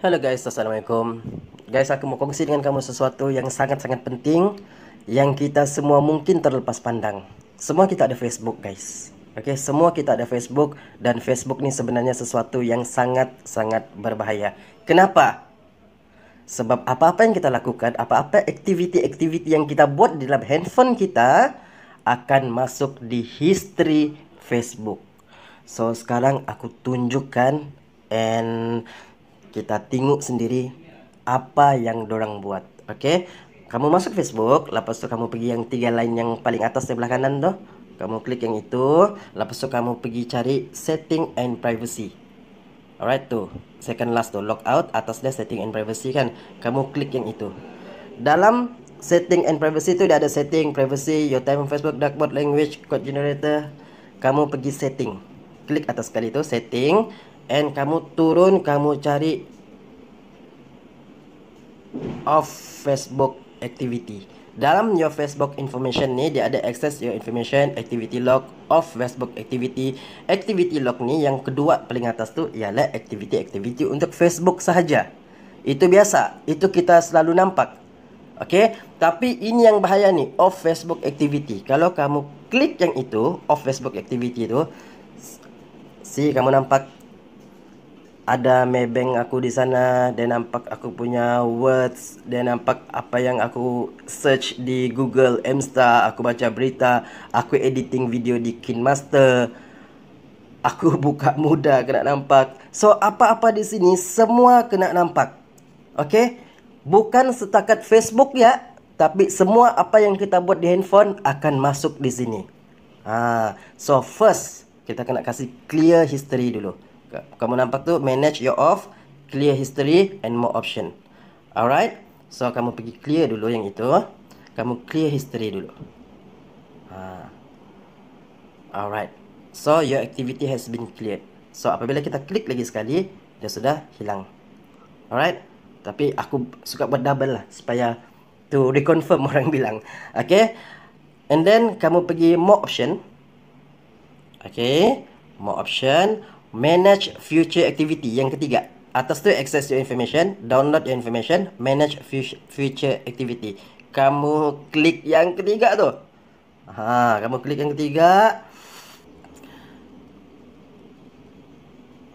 Hello guys, Assalamualaikum Guys, aku mau kongsi dengan kamu sesuatu yang sangat-sangat penting Yang kita semua mungkin terlepas pandang Semua kita ada Facebook guys Okay, semua kita ada Facebook Dan Facebook ni sebenarnya sesuatu yang sangat-sangat berbahaya Kenapa? Sebab apa-apa yang kita lakukan Apa-apa aktiviti-aktiviti yang kita buat di dalam handphone kita Akan masuk di history Facebook So, sekarang aku tunjukkan And kita tengok sendiri apa yang dorang buat. Okey. Kamu masuk Facebook, lepas tu kamu pergi yang tiga line yang paling atas sebelah kanan tu. Kamu klik yang itu, lepas tu kamu pergi cari setting and privacy. Alright tu. Second last tu out atas dia setting and privacy kan. Kamu klik yang itu. Dalam setting and privacy tu dia ada setting privacy, your time on Facebook, dashboard language, code generator. Kamu pergi setting. Klik atas sekali tu setting. And kamu turun kamu cari Off Facebook activity Dalam your Facebook information ni Dia ada access your information Activity log Off Facebook activity Activity log ni Yang kedua paling atas tu Ialah activity-activity untuk Facebook sahaja Itu biasa Itu kita selalu nampak Okay Tapi ini yang bahaya ni Off Facebook activity Kalau kamu klik yang itu Off Facebook activity tu si kamu nampak ada Maybank aku di sana dan nampak aku punya words dan nampak apa yang aku search di Google Emsta, aku baca berita aku editing video di Kinmaster, aku buka muda kena nampak so apa-apa di sini semua kena nampak okey bukan setakat Facebook ya tapi semua apa yang kita buat di handphone akan masuk di sini ah so first kita kena kasih clear history dulu kamu nampak tu manage your off clear history and more option alright so kamu pergi clear dulu yang itu kamu clear history dulu ha. alright so your activity has been cleared so apabila kita klik lagi sekali dia sudah hilang alright tapi aku suka buat double lah supaya to reconfirm orang bilang okay and then kamu pergi more option okay more option manage future activity yang ketiga atas tu access your information download your information manage future activity kamu klik yang ketiga tu ha kamu klik yang ketiga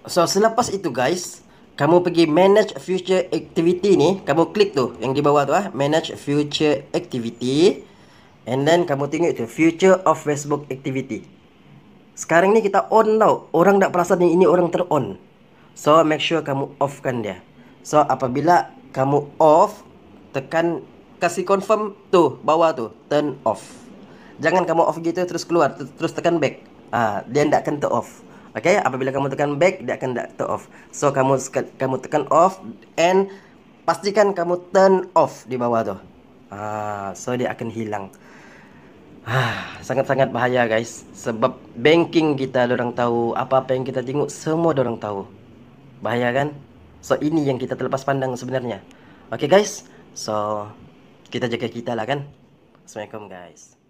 so selepas itu guys kamu pergi manage future activity ni kamu klik tu yang di bawah tu ah manage future activity and then kamu tengok tu future of facebook activity sekarang ni kita on tau. Orang tak perasan yang ini orang ter-on. So, make sure kamu off-kan dia. So, apabila kamu off, tekan, kasih confirm tu, bawah tu. Turn off. Jangan kamu off gitu, terus keluar. Terus tekan back. Ah, dia tak akan ter-off. Okay? Apabila kamu tekan back, dia akan tak ter-off. So, kamu kamu tekan off and pastikan kamu turn off di bawah tu. Ah, so, dia akan hilang. Ha, sangat-sangat bahaya guys sebab banking kita orang tahu apa-apa yang kita tengok semua orang tahu. Bahaya kan? So ini yang kita terlepas pandang sebenarnya. Okay guys. So kita jaga kita lah kan. Assalamualaikum guys.